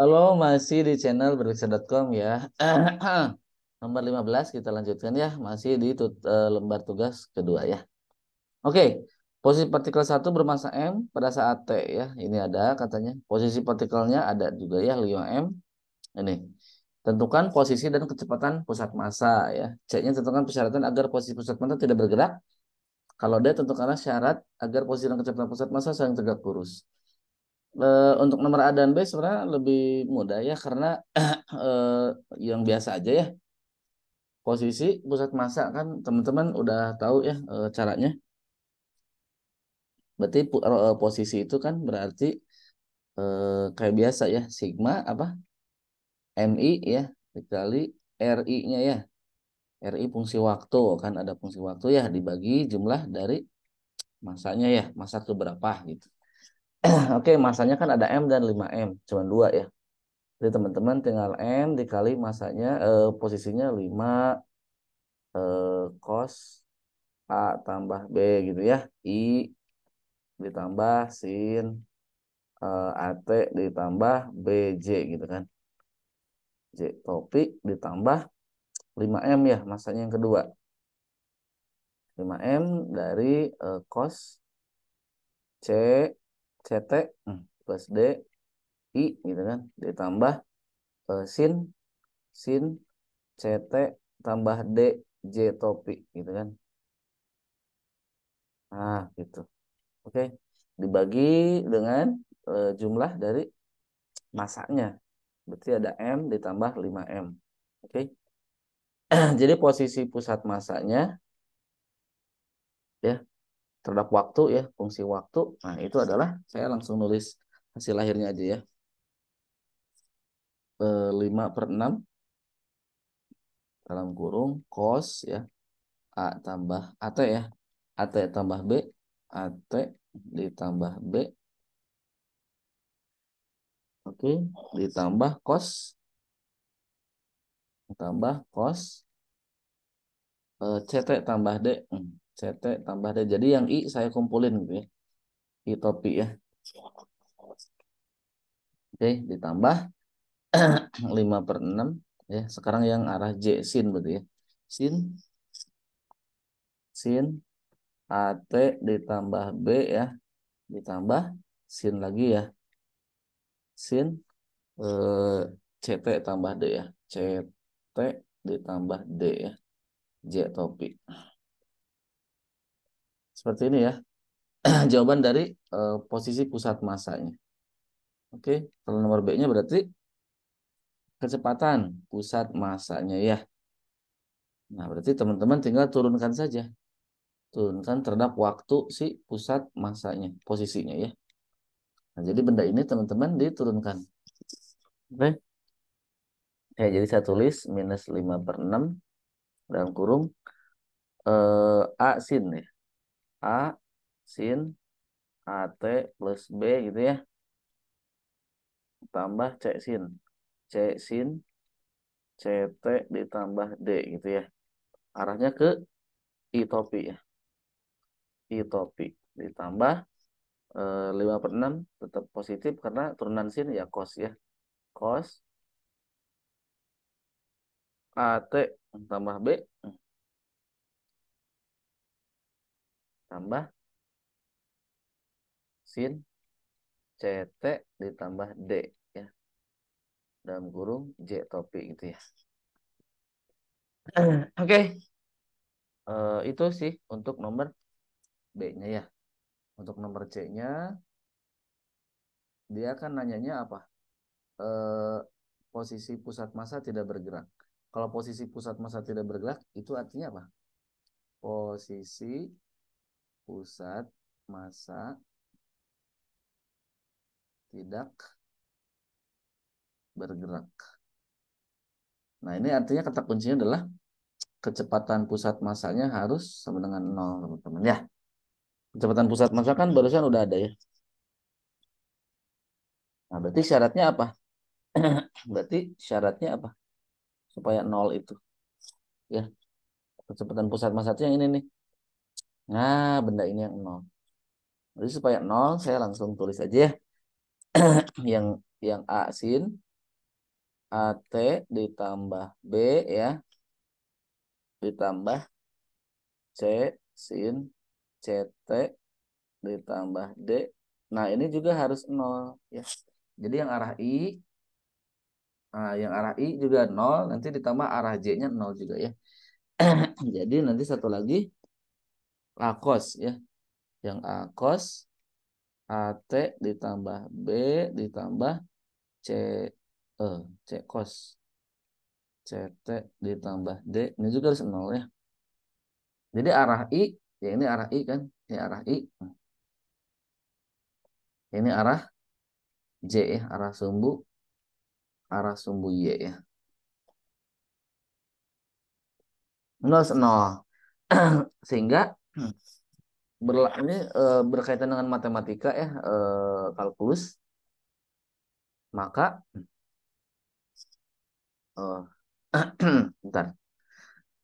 Halo, masih di channel berbicara.com ya. Nomor 15 kita lanjutkan ya, masih di tut, eh, lembar tugas kedua ya. Oke, posisi partikel 1 bermassa M pada saat T ya. Ini ada katanya. Posisi partikelnya ada juga ya, 5M. Ini. Tentukan posisi dan kecepatan pusat massa ya. C-nya tentukan persyaratan agar posisi pusat massa tidak bergerak. Kalau D tentukanlah syarat agar posisi dan kecepatan pusat massa saling tegak lurus. Uh, untuk nomor A dan B sebenarnya lebih mudah ya karena uh, yang biasa aja ya posisi pusat massa kan teman-teman udah tahu ya uh, caranya berarti posisi itu kan berarti kayak biasa ya sigma apa mi ya dikali ri-nya ya ri fungsi waktu kan ada fungsi waktu ya dibagi jumlah dari masanya ya masa keberapa gitu Oke, okay, masanya kan ada M dan 5M, cuma dua ya. Jadi teman-teman tinggal M dikali masanya eh, posisinya 5 eh, cos A tambah B gitu ya. I ditambah sin eh, AT ditambah BJ gitu kan. J topi ditambah 5M ya masanya yang kedua. 5M dari eh, cos C CT hmm. plus D I gitu kan ditambah uh, eh, sin sin CT tambah D J topi gitu kan nah gitu oke dibagi dengan uh, jumlah dari masanya berarti ada M ditambah 5M oke jadi posisi pusat masanya ya terhadap waktu ya, fungsi waktu. Nah, itu adalah saya langsung nulis hasil lahirnya aja ya. E, 5 per 6 dalam kurung cos ya. A tambah AT ya. AT tambah B. AT ditambah B. Oke, ditambah cos. ditambah cos. E, eh, CT tambah D. Hmm. CT tambah D. Jadi yang I saya kumpulin gitu ya. I topi ya. Oke, ditambah 5 per 6. Ya, sekarang yang arah J, sin berarti ya. Sin, sin, AT ditambah B ya. Ditambah sin lagi ya. Sin, eh, CT tambah D ya. CT ditambah D ya. J topi. Seperti ini ya. Jawaban dari uh, posisi pusat masanya. Oke, kalau nomor B-nya berarti kecepatan pusat masanya ya. Nah, berarti teman-teman tinggal turunkan saja. Turunkan terhadap waktu si pusat masanya, posisinya ya. Nah, jadi benda ini teman-teman diturunkan. Oke. Ya, jadi saya tulis minus 5 per 6 dalam kurung eh, A sin ya. A sin AT plus B gitu ya. Tambah C sin. C sin CT ditambah D gitu ya. Arahnya ke I topi ya. I topi ditambah e, eh, 5 per 6 tetap positif karena turunan sin ya cos ya. Cos AT tambah B tambah sin CT ditambah D ya. Dalam kurung J topi gitu ya. Oke. Okay. Uh, eh, itu sih untuk nomor B-nya ya. Untuk nomor C-nya dia akan nanyanya apa? Uh, posisi pusat massa tidak bergerak. Kalau posisi pusat massa tidak bergerak itu artinya apa? Posisi pusat massa tidak bergerak. Nah, ini artinya kata kuncinya adalah kecepatan pusat masanya harus sama dengan nol, teman-teman ya. Kecepatan pusat masa kan barusan udah ada ya. Nah, berarti syaratnya apa? berarti syaratnya apa? Supaya nol itu. Ya. Kecepatan pusat itu yang ini nih. Nah, benda ini yang nol. Jadi supaya nol, saya langsung tulis aja ya. yang yang A sin AT ditambah B ya. Ditambah C sin CT ditambah D. Nah, ini juga harus nol ya. Jadi yang arah I Nah, yang arah I juga nol nanti ditambah arah J-nya nol juga ya. Jadi nanti satu lagi akos ya. Yang akos AT ditambah B ditambah c e C kos. c CT ditambah D, ini juga harus nol ya. Jadi arah I, ya ini arah I kan, ini arah I. Ini arah J ya, arah sumbu, arah sumbu Y ya. Nol nol. Sehingga Hmm. Berla ini e, berkaitan dengan matematika ya, e, kalkulus. Maka e, bentar.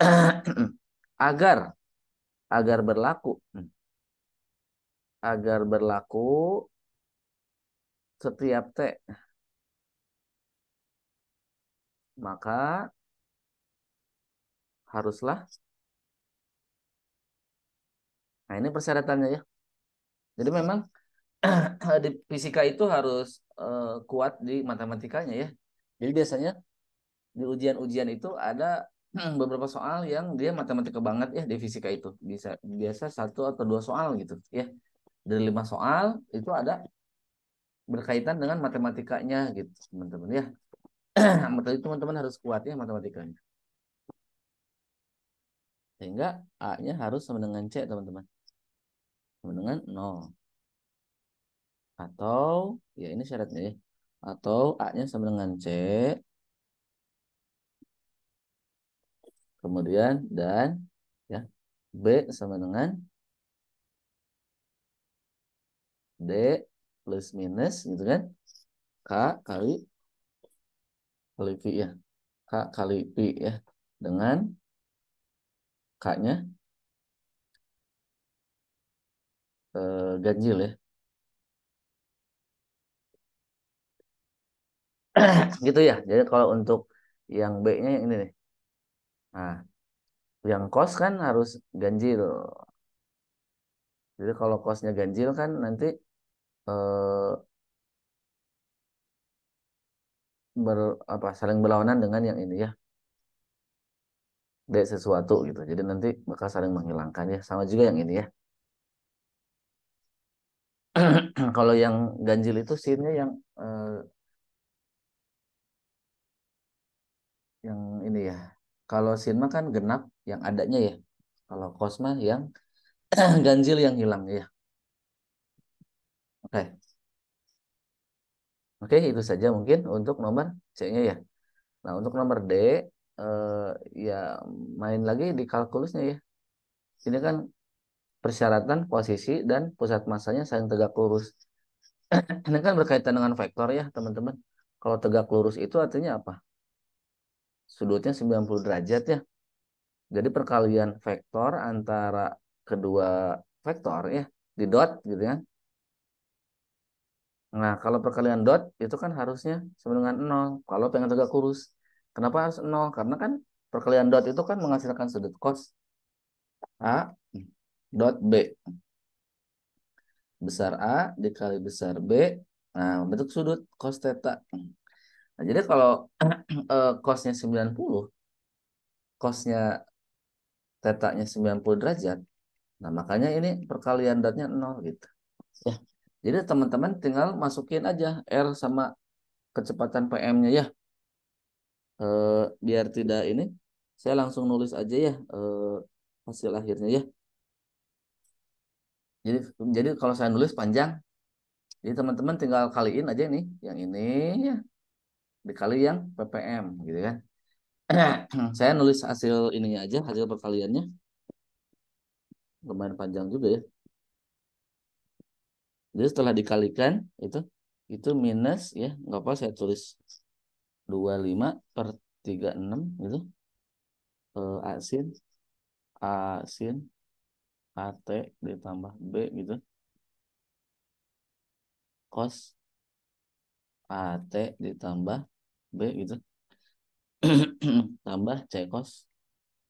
agar agar berlaku agar berlaku setiap T maka haruslah Nah, ini persyaratannya ya. Jadi memang di fisika itu harus uh, kuat di matematikanya ya. Jadi biasanya di ujian-ujian itu ada hmm, beberapa soal yang dia matematika banget ya di fisika itu. Bisa biasa satu atau dua soal gitu ya. Dari lima soal itu ada berkaitan dengan matematikanya gitu teman-teman ya. itu teman-teman harus kuat ya matematikanya. Sehingga A-nya harus sama dengan C teman-teman sama dengan 0. Atau, ya ini syaratnya ya. Atau A-nya sama dengan C. Kemudian, dan ya B sama dengan D plus minus gitu kan. K kali kali P ya. K kali P ya. Dengan K-nya Eh, ganjil ya. gitu ya. Jadi kalau untuk yang B-nya yang ini nih. Nah, yang kos kan harus ganjil. Jadi kalau kosnya ganjil kan nanti eh, ber, apa saling berlawanan dengan yang ini ya. D sesuatu gitu. Jadi nanti bakal saling menghilangkan ya. Sama juga yang ini ya. kalau yang ganjil itu sinnya yang eh, yang ini ya. Kalau scene mah kan genap yang adanya ya. Kalau kosma yang ganjil yang hilang ya. Oke. Okay. Oke, okay, itu saja mungkin untuk nomor C-nya ya. Nah, untuk nomor D eh, ya main lagi di kalkulusnya ya. Ini kan persyaratan posisi dan pusat massanya saling tegak lurus. Ini kan berkaitan dengan vektor ya, teman-teman. Kalau tegak lurus itu artinya apa? Sudutnya 90 derajat ya. Jadi perkalian vektor antara kedua vektor ya, di dot gitu kan. Ya. Nah, kalau perkalian dot itu kan harusnya sama dengan 0 kalau pengen tegak lurus. Kenapa harus 0? Karena kan perkalian dot itu kan menghasilkan sudut cos A dot B. Besar A dikali besar B. Nah, bentuk sudut cos theta. Nah, jadi kalau eh, cosnya 90, cosnya tetanya 90 derajat. Nah, makanya ini perkalian dotnya 0 gitu. Ya. Jadi teman-teman tinggal masukin aja R sama kecepatan PM-nya ya. E, biar tidak ini, saya langsung nulis aja ya e, hasil akhirnya ya jadi jadi kalau saya nulis panjang jadi teman-teman tinggal kaliin aja nih yang ini ya dikali yang ppm gitu kan saya nulis hasil ininya aja hasil perkaliannya lumayan panjang juga ya jadi setelah dikalikan itu itu minus ya nggak apa saya tulis 25 per 36 gitu e, asin asin AT ditambah B gitu. Cos AT ditambah B gitu. tambah C cos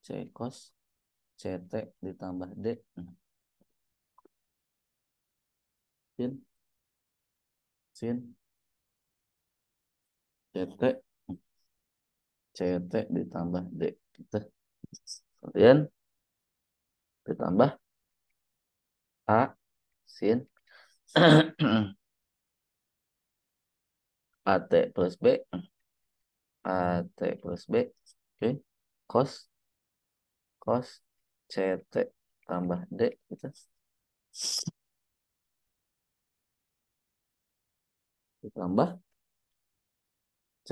C cos CT ditambah D. Sin. Sin. CT. CT ditambah D. Gitu. Kemudian ditambah A sin AT plus B AT plus B oke okay. cos cos CT tambah D gitu ditambah C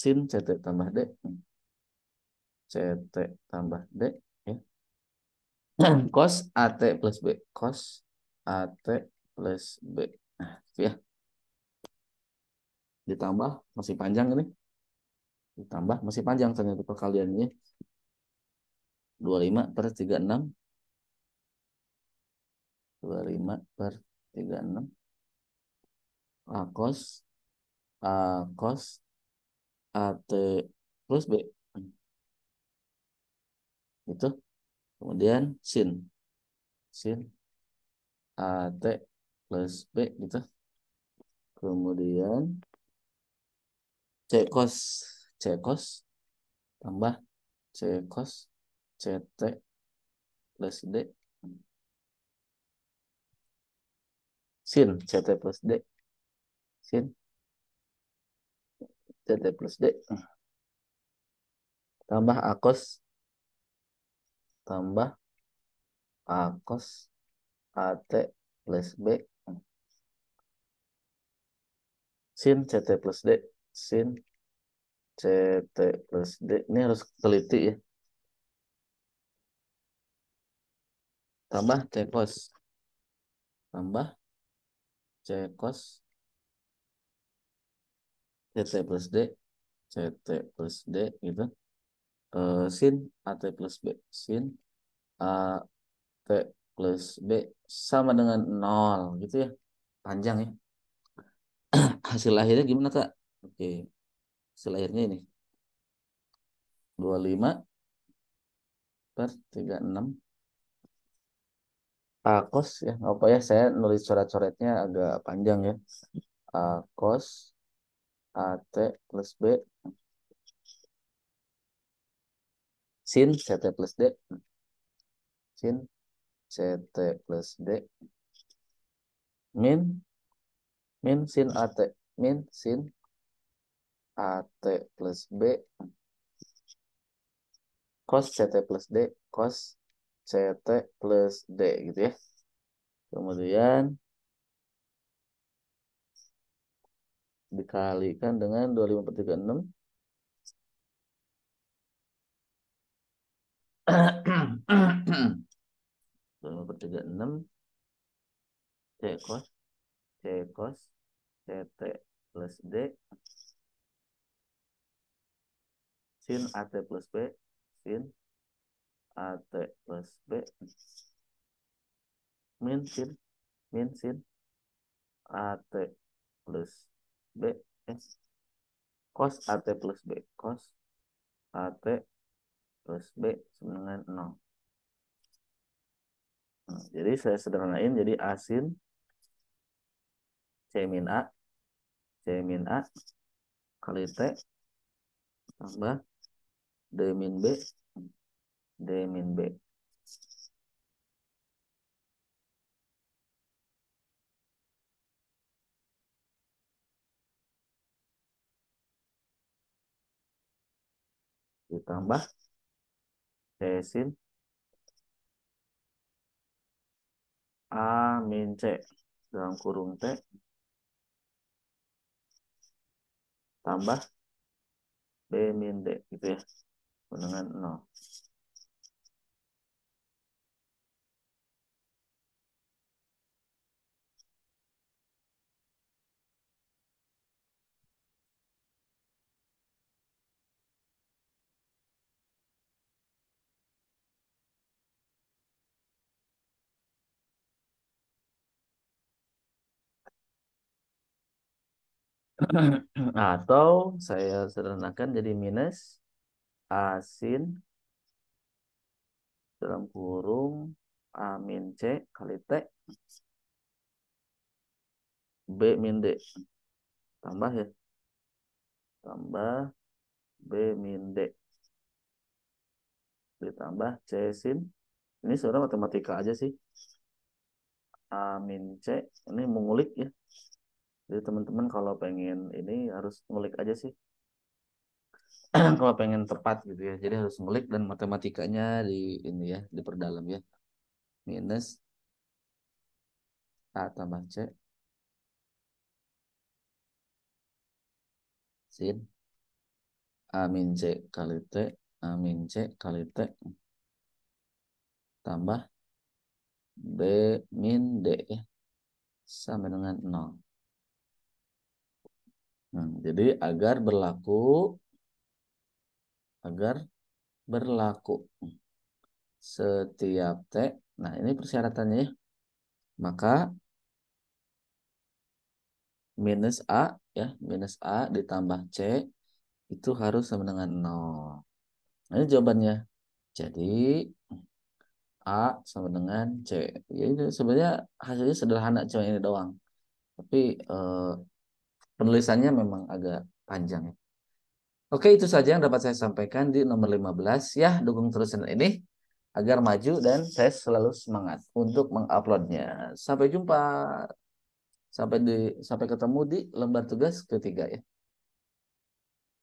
sin CT tambah D CT tambah D Nah. Hmm, cos AT plus B. Cos AT plus B. Nah, ya. Ditambah, masih panjang ini. Ditambah, masih panjang ternyata perkaliannya. lima per tiga enam dua lima per tiga 36. A cos. A cos. AT plus B. Hmm. itu kemudian sin sin AT plus B gitu kemudian C cos C cos tambah C cos CT plus D sin CT plus D sin CT plus D tambah A cos tambah A cos AT plus B sin CT plus D sin CT plus D ini harus teliti ya tambah C cos tambah C cos CT plus D CT plus D gitu uh, sin AT plus B sin A P plus B sama dengan 0 gitu ya. Panjang ya. Hasil akhirnya gimana Kak? Oke. Hasil akhirnya ini. 25 per 36 A kos ya. Apa ya saya nulis coret-coretnya agak panjang ya. A kos T plus B sin CT plus D sin CT plus D min min sin AT min sin AT plus B cos CT plus D cos CT plus D gitu ya kemudian dikalikan dengan 25 per 36 25 per 3 6 C cos C cos CT plus D sin AT plus B sin AT plus B min sin min sin AT plus B eh, cos AT plus B cos AT plus B sama dengan 0 jadi saya sederhanain jadi asin C min A C min A kali T tambah D min B D min B ditambah C sin A min C dalam kurung T tambah B min D gitu ya. Dengan 0. Atau saya sederhanakan jadi minus asin dalam kurung A min C kali T B min D tambah ya tambah B min D ditambah C sin ini sebenarnya matematika aja sih A min C ini mengulik ya jadi teman-teman kalau pengen ini harus ngulik aja sih kalau pengen tepat gitu ya jadi harus ngulik dan matematikanya di ini ya diperdalam ya minus a tambah c sin a min c kali t a min c kali t tambah b min d ya sama dengan 0 Hmm, jadi agar berlaku agar berlaku setiap T. Nah, ini persyaratannya ya. Maka minus A ya, minus A ditambah C itu harus sama dengan nol. Nah, ini jawabannya. Jadi A sama dengan C. Jadi ya, sebenarnya hasilnya sederhana cuma ini doang. Tapi eh, Penulisannya memang agak panjang. Oke, itu saja yang dapat saya sampaikan di nomor 15. Ya, dukung terus channel ini agar maju dan saya selalu semangat untuk menguploadnya. Sampai jumpa. Sampai di sampai ketemu di lembar tugas ketiga ya.